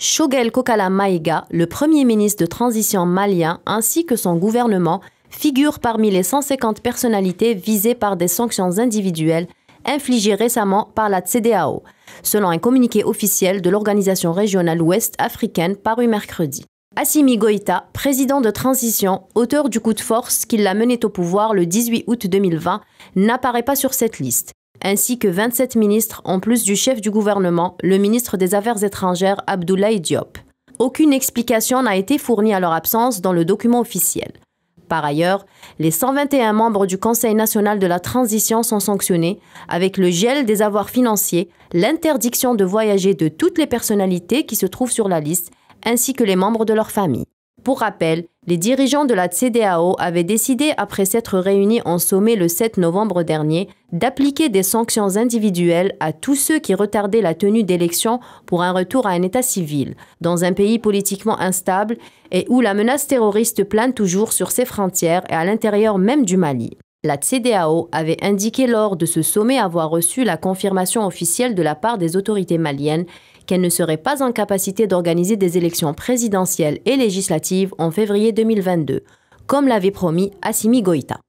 Shogel Kokala Maïga, le premier ministre de transition malien, ainsi que son gouvernement, figurent parmi les 150 personnalités visées par des sanctions individuelles infligées récemment par la CDAO, selon un communiqué officiel de l'organisation régionale ouest africaine paru mercredi. Assimi Goïta, président de transition, auteur du coup de force qui l'a mené au pouvoir le 18 août 2020, n'apparaît pas sur cette liste ainsi que 27 ministres en plus du chef du gouvernement, le ministre des Affaires étrangères Abdoulaye Diop. Aucune explication n'a été fournie à leur absence dans le document officiel. Par ailleurs, les 121 membres du Conseil national de la transition sont sanctionnés avec le gel des avoirs financiers, l'interdiction de voyager de toutes les personnalités qui se trouvent sur la liste, ainsi que les membres de leur famille. Pour rappel, les dirigeants de la CDAO avaient décidé, après s'être réunis en sommet le 7 novembre dernier, d'appliquer des sanctions individuelles à tous ceux qui retardaient la tenue d'élections pour un retour à un état civil, dans un pays politiquement instable et où la menace terroriste plane toujours sur ses frontières et à l'intérieur même du Mali. La CDAO avait indiqué lors de ce sommet avoir reçu la confirmation officielle de la part des autorités maliennes qu'elle ne serait pas en capacité d'organiser des élections présidentielles et législatives en février 2022, comme l'avait promis Assimi Goïta.